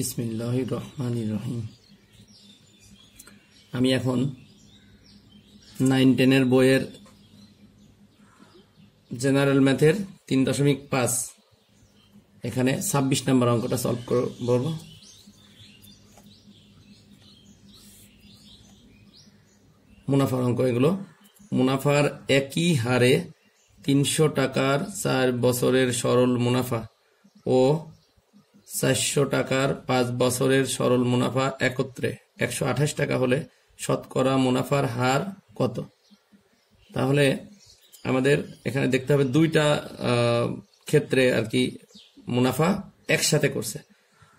বিসমিল্লাহ রহমান রহিম আমি এখন নাইন টেনের বইয়ের জেনারেল ম্যাথের তিন দশমিক পাঁচ এখানে ছাব্বিশ নম্বর অঙ্কটা সলভ করব মুনাফার অঙ্ক এগুলো মুনাফার একই হারে তিনশো টাকার চার বছরের সরল মুনাফা ও চারশো টাকার পাঁচ বছরের সরল মুনাফা একত্রে একশো আঠাশ টাকা হলে শতকরা মুনাফার হার কত তাহলে আমাদের এখানে দেখতে হবে দুইটা ক্ষেত্রে আর কি মুনাফা একসাথে করছে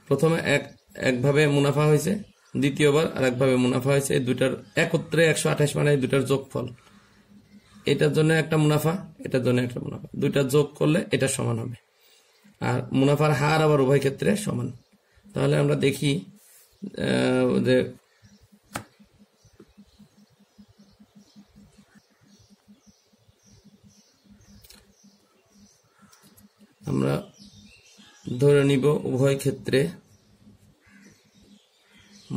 প্রথমে এক একভাবে মুনাফা হয়েছে দ্বিতীয়বার আর একভাবে মুনাফা হয়েছে দুইটার একত্রে একশো আঠাশ মানে দুটার যোগফল এটার জন্য একটা মুনাফা এটার জন্য একটা মুনাফা দুইটা যোগ করলে এটা সমান হবে আর মুনাফার হার আবার উভয় ক্ষেত্রে সমান তাহলে আমরা দেখি যে আমরা ধরে নিব উভয় ক্ষেত্রে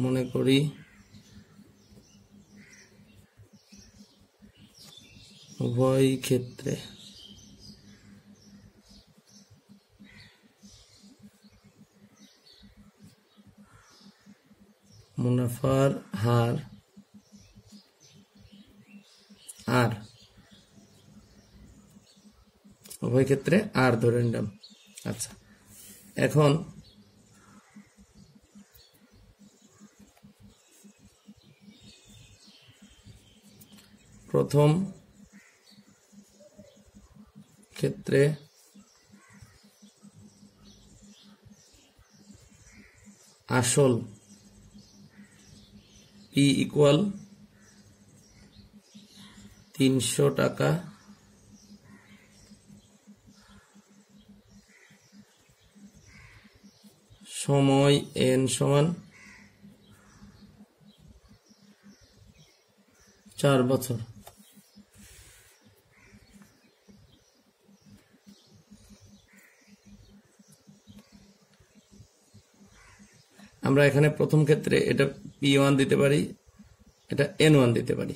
মনে করি উভয় ক্ষেত্রে মুনাফার হার আর উভয় ক্ষেত্রে আর ধরে নিলাম আচ্ছা এখন প্রথম ক্ষেত্রে আসল পি ইকুয়াল তিনশো টাকা সময় এন সমান চার বছর আমরা এখানে প্রথম ক্ষেত্রে এটা পি ওয়ান দিতে পারি এটা এন ওয়ান দিতে পারি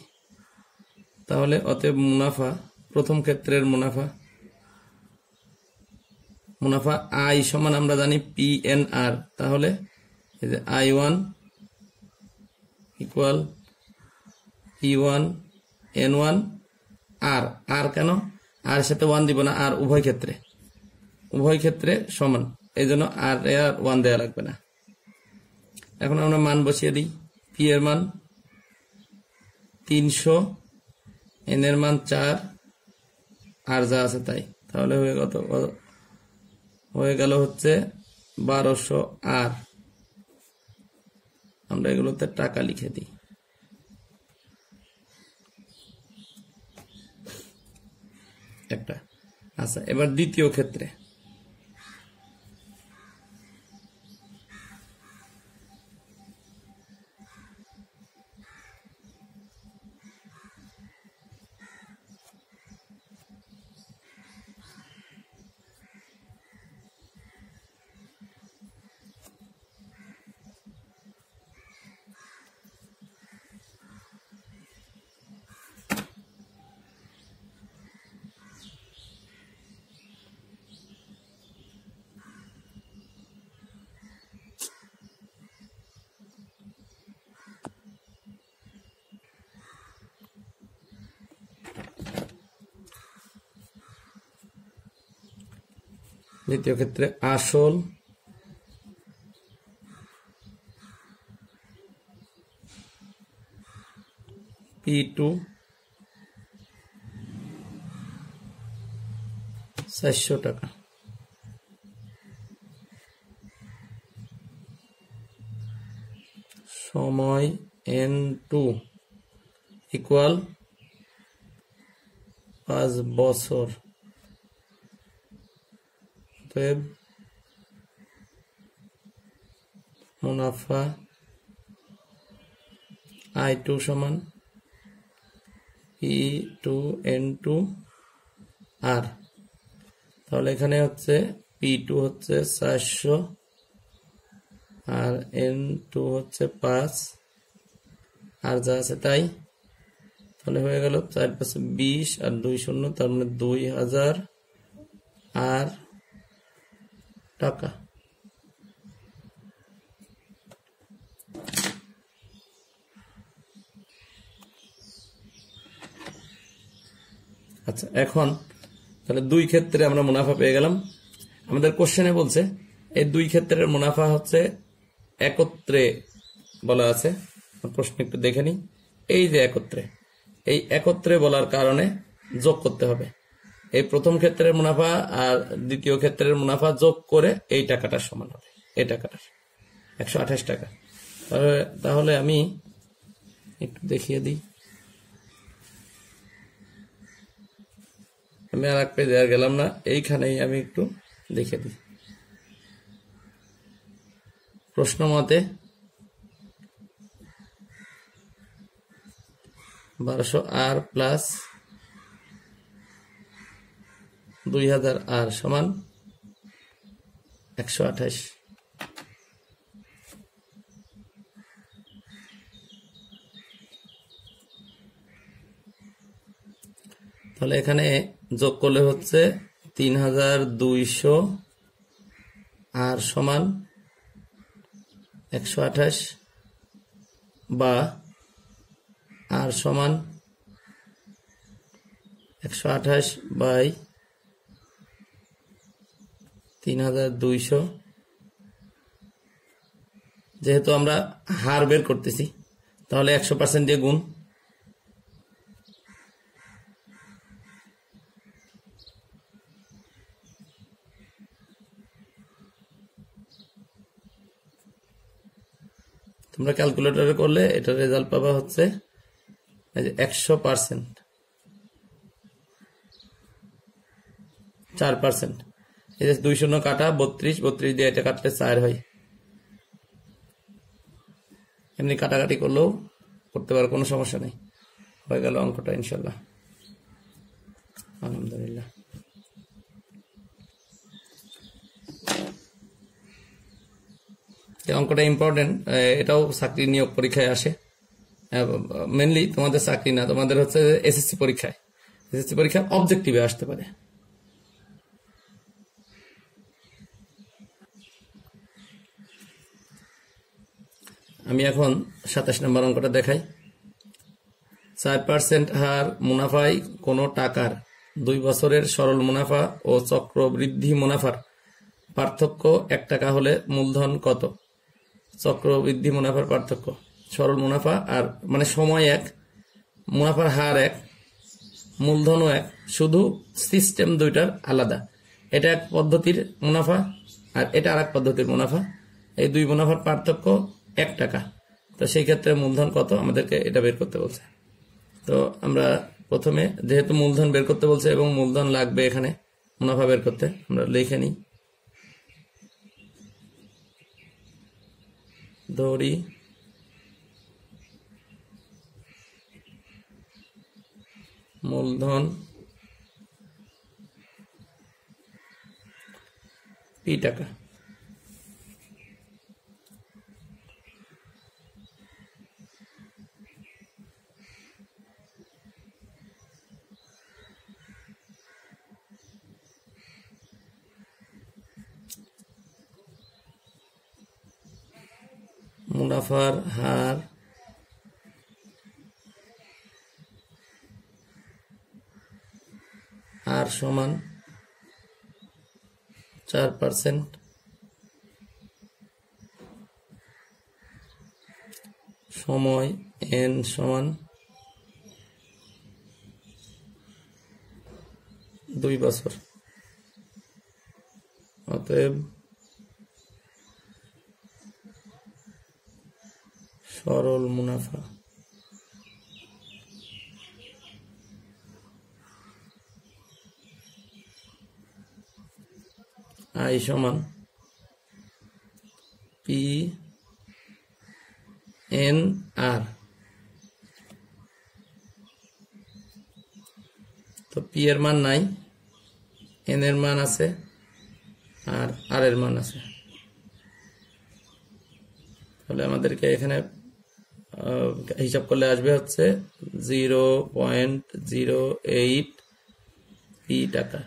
তাহলে অতএব মুনাফা প্রথম ক্ষেত্রের মুনাফা মুনাফা আই সমান আমরা জানি পি এন আর তাহলে I one equal P one N one R আর কেন আর সাথে ওয়ান দিব না আর উভয় ক্ষেত্রে উভয় ক্ষেত্রে সমান এই জন্য আর এ আর ওয়ান দেওয়া লাগবে না এখন আমরা মান বসিয়ে দিই পি এর মান তিনশো এন এর মান চার আর যা আছে তাই তাহলে হয়ে গত হয়ে গেল হচ্ছে বারোশো আর আমরা এগুলোতে টাকা লিখে দিই একটা আচ্ছা এবার দ্বিতীয় ক্ষেত্রে দ্বিতীয় ক্ষেত্রে আসল পি টু চারশো টাকা সময় এন টু ইকুয়াল পাঁচ বছর অতএব মুনাফা আই টু সমান ই টু এন টু আর তাহলে এখানে হচ্ছে পি টু হচ্ছে চারশো আর এন টু হচ্ছে পাঁচ আর যা আছে তাই তাহলে হয়ে গেল চার পাঁচশো বিশ আর দুই শূন্য তার মানে দুই হাজার আর টাকা আচ্ছা এখন তাহলে দুই ক্ষেত্রে আমরা মুনাফা পেয়ে গেলাম আমাদের কোশ্চেনে বলছে এই দুই ক্ষেত্রের মুনাফা হচ্ছে একত্রে বলা আছে প্রশ্ন একটু দেখে নিই এই যে একত্রে এই একত্রে বলার কারণে যোগ করতে হবে এই প্রথম ক্ষেত্রের মুনাফা আর দ্বিতীয় ক্ষেত্রের মুনাফা যোগ করে এই টাকাটা সমান হবে এই টাকাটা একশো আঠাশ টাকা তাহলে আমি একটু দেখিয়ে দিই আমি আর এক পেজে গেলাম না এইখানেই আমি একটু দেখে দিই প্রশ্ন মতে বারোশো আর প্লাস দুই হাজার আর সমান একশো আঠাশ তাহলে এখানে যোগ করলে হচ্ছে তিন হাজার দুইশো আর সমান একশো আঠাশ বা আর সমান একশো আঠাশ বাই তিন হাজার দুইশো যেহেতু আমরা হার বের করতেছি তাহলে একশো পার্সেন্ট দিয়ে গুণ তোমরা ক্যালকুলেটরে করলে এটা রেজাল্ট পাবা হচ্ছে একশো পার্সেন্ট চার পার্সেন্ট এই যে দুই শূন্য কাটা বত্রিশ বত্রিশ দিয়ে এটা কাটলে চার হয় এমনি কাটাকাটি করলেও করতে পারো কোনো সমস্যা নেই হয়ে গেল অঙ্কটা ইনশাল্লাহ আলহামদুলিল্লাহ অঙ্কটা ইম্পর্টেন্ট এটাও চাকরি নিয়োগ পরীক্ষায় আসে মেনলি তোমাদের চাকরি না তোমাদের হচ্ছে এসএসসি পরীক্ষায় এসএসসি পরীক্ষা অবজেক্টিভে আসতে পারে আমি এখন সাতাশ নম্বর অঙ্কটা দেখাই চার পার্সেন্ট হার মুনাফায় কোনো টাকার দুই বছরের সরল মুনাফা ও চক্রবৃদ্ধি মুনাফার পার্থক্য এক টাকা হলে মূলধন কত চক্রবৃদ্ধি মুনাফার পার্থক্য সরল মুনাফা আর মানে সময় এক মুনাফার হার এক মূলধনও এক শুধু সিস্টেম দুইটার আলাদা এটা এক পদ্ধতির মুনাফা আর এটা আর এক পদ্ধতির মুনাফা এই দুই মুনাফার পার্থক্য এক টাকা তো সেই ক্ষেত্রে মূলধন কত আমাদেরকে এটা বের করতে বলছে তো আমরা প্রথমে যেহেতু মূলধন বের করতে বলছে এবং মূলধন লাগবে এখানে মুনাফা বের করতে আমরা লিখে নিই ধরি মূলধন পি টাকা সাফার হার আর সমান চার পার্সেন্ট সময় এন সমান দুই বছর অতএব সরল মুনাফা আই সমান পি এন আর তো পি এর মান নাই এন এর মান আছে আর আর এর মান আছে তাহলে আমাদেরকে এখানে হিসাব করলে আসবে হচ্ছে জিরো পয়েন্ট জিরো এইট ই টাকা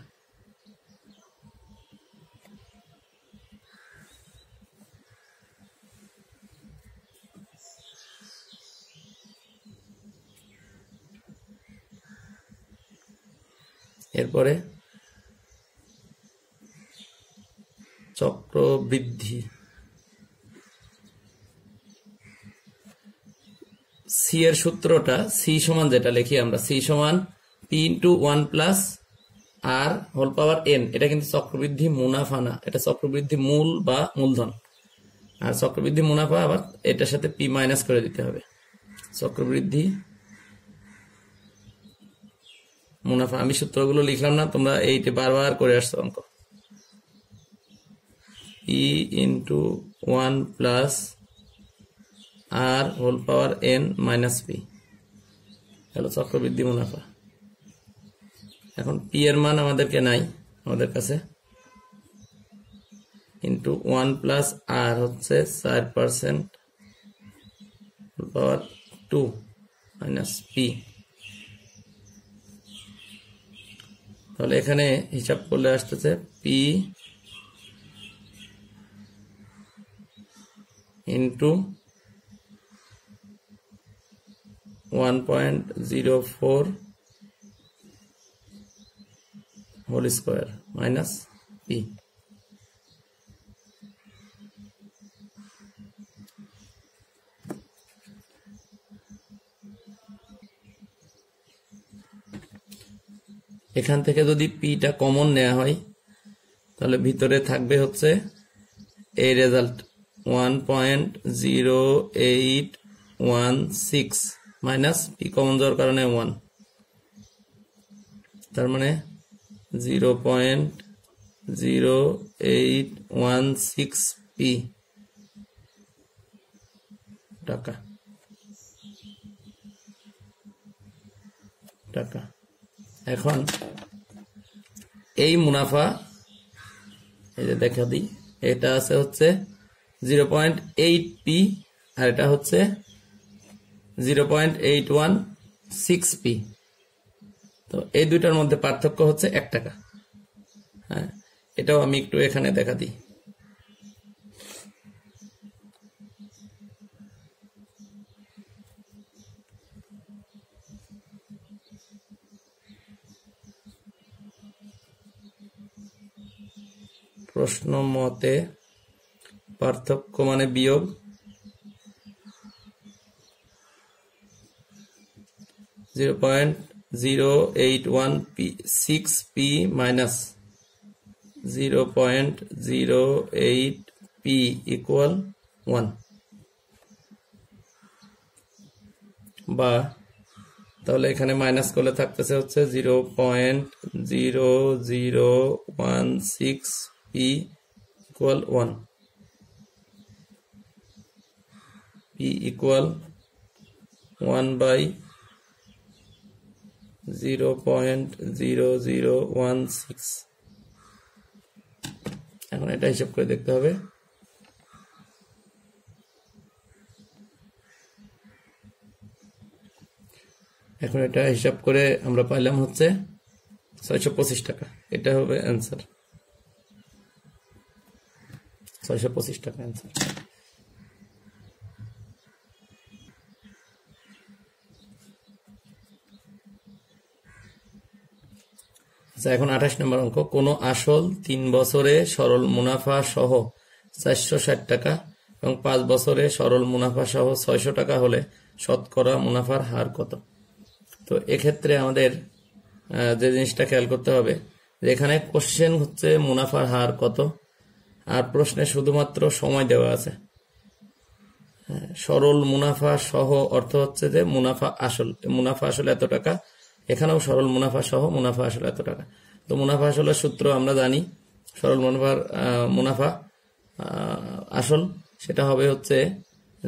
এরপরে চক্রবৃদ্ধি সি এর সূত্রটা সি সমান যেটা লিখি আমরা সি সমান P into one plus R whole power N এটা কিন্তু চক্রবৃদ্ধি মুনাফা না এটা চক্রবৃদ্ধি মূল বা মূলধন আর চক্রবৃদ্ধি মুনাফা আবার এটার সাথে পি মাইনাস করে দিতে হবে চক্রবৃদ্ধি মুনাফা আমি সূত্রগুলো লিখলাম না তোমরা এইটি বারবার করে আসছো অঙ্ক ই into one plus R whole power N minus P হলো চক্রবৃদ্ধি মুনাফা এখন পি এর মান আমাদেরকে নাই আমাদের কাছে ইন্টু ওয়ান প্লাস আর হচ্ছে চার percent power two minus P তাহলে এখানে হিসাব করলে আসতেছে P into one point zero four whole square minus P এখান থেকে যদি পিটা কমন নেওয়া হয় তাহলে ভিতরে থাকবে হচ্ছে এই result one point zero eight one six minus P common যাওয়ার কারণে ওয়ান তার মানে zero point zero eight one six P টাকা টাকা এখন এই মুনাফা এই যে দেখা দিই এটা আছে হচ্ছে জিরো পয়েন্ট এইট পি আর এটা হচ্ছে zero point eight one six P তো এই দুইটার মধ্যে পার্থক্য হচ্ছে এক টাকা হ্যাঁ এটাও আমি একটু এখানে দেখা দিই প্রশ্ন মতে পার্থক্য মানে বিয়োগ zero point zero eight one P six P minus zero point zero eight P equal one বা তাহলে এখানে মাইনাস করলে থাকতেছে হচ্ছে zero point zero zero one six P equal one P equal one by zero point zero zero one six এখন এটা হিসাব করে দেখতে হবে এখন এটা হিসাব করে আমরা পাইলাম হচ্ছে ছয়শো পঁচিশ টাকা এটা হবে অ্যান্সার ছয়শো পঁচিশ টাকা অ্যান্সার আচ্ছা এখন আঠাশ নম্বর অঙ্ক কোনো আসল তিন বছরে সরল মুনাফা সহ চারশো ষাট টাকা এবং পাঁচ বছরে সরল মুনাফা সহ ছয়শো টাকা হলে শতকরা মুনাফার হার কত তো এক্ষেত্রে আমাদের যে জিনিসটা খেয়াল করতে হবে এখানে কোশ্চেন হচ্ছে মুনাফার হার কত আর প্রশ্নে শুধুমাত্র সময় দেওয়া আছে সরল মুনাফা সহ অর্থ হচ্ছে যে মুনাফা আসল মুনাফা আসলে এত টাকা এখানেও সরল মুনাফা সহ মুনাফা আসলে এত টাকা তো মুনাফা আসলের সূত্র আমরা জানি সরল মুনাফার মুনাফা আসল সেটা হবে হচ্ছে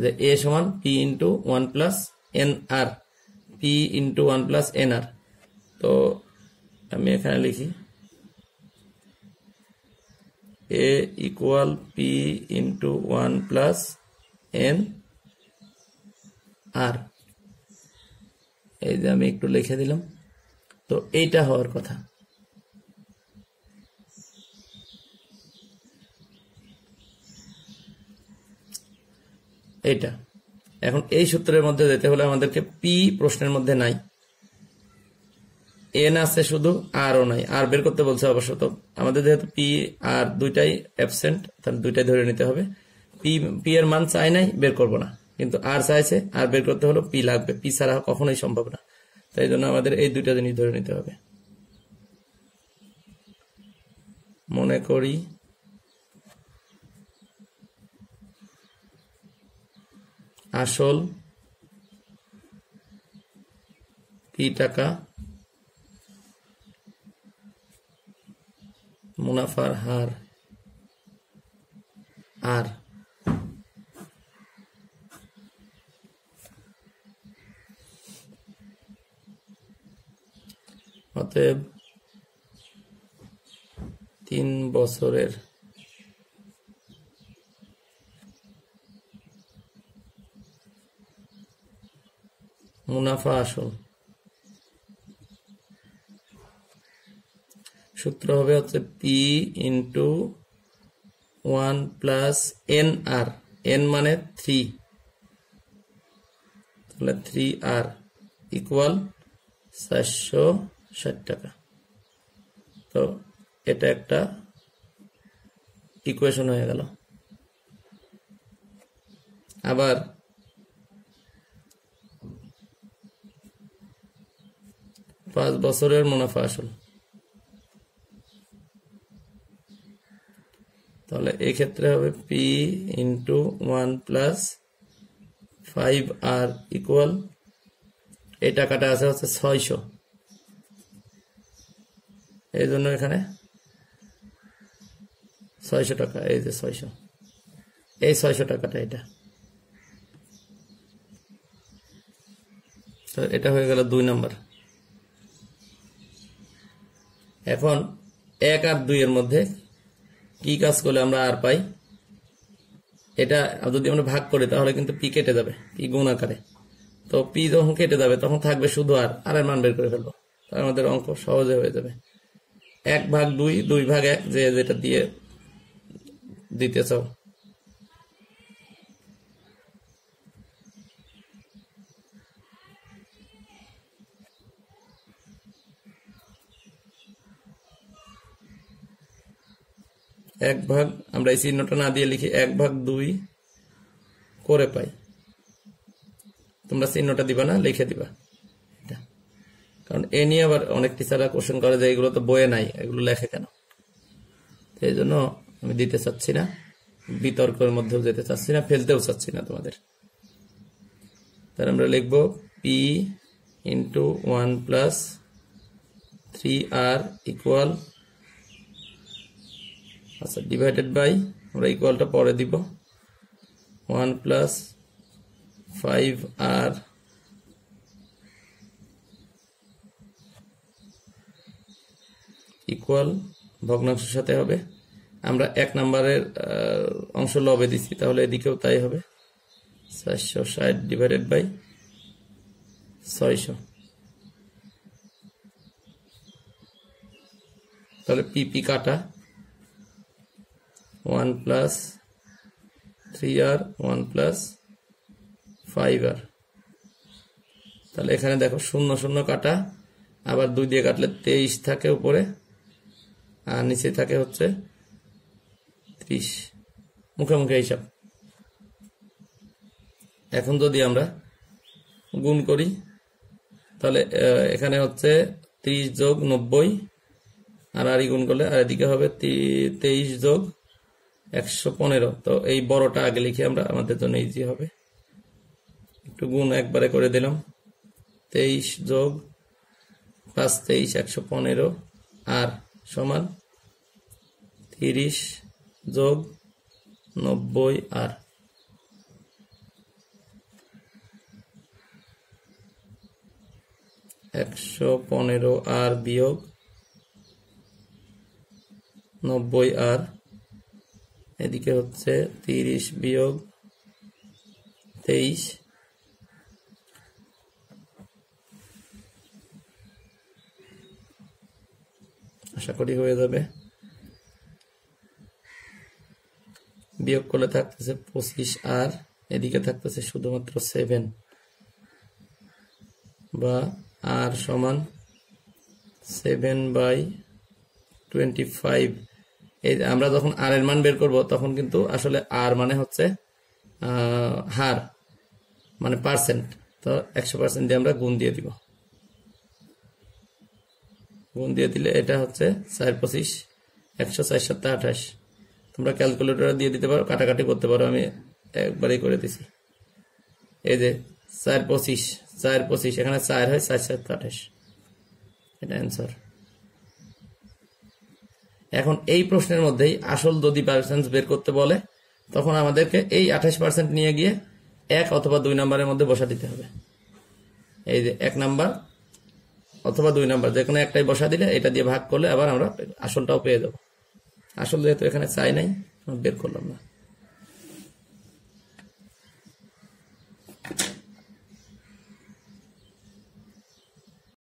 যে এ সমান P into one plus N R P into one plus N R তো আমি এখানে লিখি A equal P into one plus N R এই যে আমি একটু লিখে দিলাম তো এইটা হওয়ার কথা এটা এখন এই সূত্রের মধ্যে যেতে হলে আমাদেরকে পি প্রশ্নের মধ্যে নাই এন আছে শুধু আরও নাই আর বের করতে বলছে অবশ্য তো আমাদের যেহেতু পি আর দুইটাই অ্যাবসেন্ট তাহলে দুইটাই ধরে নিতে হবে পি পি এর মান চাই নাই বের করবো না কিন্তু আর চাইছে আর বের করতে হলো পি লাগবে পি ছাড়া কখনোই সম্ভব না তাই জন্য আমাদের এই দুইটা জিনিস ধরে নিতে হবে মনে করি আসল পি টাকা মুনাফার হার আর অতএব তিন বছরের মুনাফা আসল সূত্র হবে হচ্ছে P into one plus N R N মানে থ্রি তাহলে থ্রি আর ইকুয়াল চারশো ষাট টাকা তো এটা একটা ইকুয়েশন হয়ে গেল আবার পাঁচ বছরের মুনাফা আসল তাহলে এক্ষেত্রে হবে P into one plus five R equal এই টাকাটা আছে হচ্ছে ছয়শো এই জন্য এখানে ছয়শো টাকা এই যে ছয়শো এই ছয়শো টাকাটা এটা তো এটা হয়ে গেল দুই নম্বর এখন এক আর দুইয়ের মধ্যে কি কাজ করলে আমরা আর পাই এটা যদি আমরা ভাগ করি তাহলে কিন্তু পি কেটে যাবে পি গুণ আকারে তো পি যখন কেটে যাবে তখন থাকবে শুধু আর আর মান বের করে ফেলবো তাহলে আমাদের অঙ্ক সহজে হয়ে যাবে এক ভাগ দুই দুই ভাগ এক যে যেটা দিয়ে দিতে চাও এক ভাগ আমরা এই চিহ্নটা না দিয়ে লিখি এক ভাগ দুই করে পাই তোমরা চিহ্নটা দিবা না লিখে দিবা কারণ এ নিয়ে আবার অনেক টিচাররা কোশ্চেন করে যে এগুলো তো বইয়ে নাই এগুলো লেখে কেন এই জন্য আমি দিতে চাচ্ছি না বিতর্কের মধ্যেও যেতে চাচ্ছি না ফেলতেও চাচ্ছি না তোমাদের তাহলে আমরা লিখবো P into one plus three R equal আচ্ছা ডিভাইডেড বাই আমরা ইকুয়ালটা পরে দিব one plus five R equal ভগ্নাংশের সাথে হবে আমরা এক নাম্বারের অংশ লবে দিচ্ছি তাহলে এদিকেও তাই হবে চারশো ষাট ডিভাইডেড বাই ছয়শো তাহলে পিপি কাটা one plus three R one plus five R তাহলে এখানে দেখো শূন্য শূন্য কাটা আবার দুই দিয়ে কাটলে তেইশ থাকে উপরে আর নিচে থাকে হচ্ছে ত্রিশ মুখে মুখে হিসাব এখন যদি আমরা গুণ করি তাহলে এখানে হচ্ছে ত্রিশ যোগ নব্বই আর আড়ি গুণ করলে আর এদিকে হবে তেইশ যোগ একশো পনেরো তো এই বড়টা আগে লিখে আমরা আমাদের জন্য ইজি হবে একটু গুণ একবারে করে দিলাম তেইশ যোগ পাঁচ তেইশ একশো পনেরো আর সমান তিরিশ যোগ নব্বই আর একশো পনেরো আর বিয়োগ নব্বই আর এদিকে হচ্ছে তিরিশ বিয়োগ তেইশ আশা করি হয়ে যাবে বিয়োগ করলে থাকতেছে পঁচিশ আর এদিকে থাকতেছে শুধুমাত্র সেভেন বা আর সমান সেভেন বাই টোয়েন্টি ফাইভ এই আমরা যখন আর এর মান বের করব তখন কিন্তু আসলে আর মানে হচ্ছে হার মানে পার্সেন্ট তো একশো পার্সেন্ট দিয়ে আমরা গুণ দিয়ে দিব গুণ দিয়ে দিলে এটা হচ্ছে চার পঁচিশ একশো চার সাতটা আঠাশ তোমরা ক্যালকুলেটর দিয়ে দিতে পারো কাটাকাটি করতে পারো আমি একবারেই করে দিছি এই যে চার পঁচিশ চার পঁচিশ এখানে চার হয় চার সাত আঠাশ এটা অ্যান্সার এখন এই প্রশ্নের মধ্যেই আসল যদি পার্সেন্ট বের করতে বলে তখন আমাদেরকে এই আঠাশ পার্সেন্ট নিয়ে গিয়ে এক অথবা দুই নম্বরের মধ্যে বসা দিতে হবে এই যে এক নাম্বার অথবা দুই নাম্বার যে কোনো একটাই বসা দিলে এটা দিয়ে ভাগ করলে আবার আমরা আসলটাও পেয়ে যাবো আসল যেহেতু এখানে চাই নাই বের করলাম না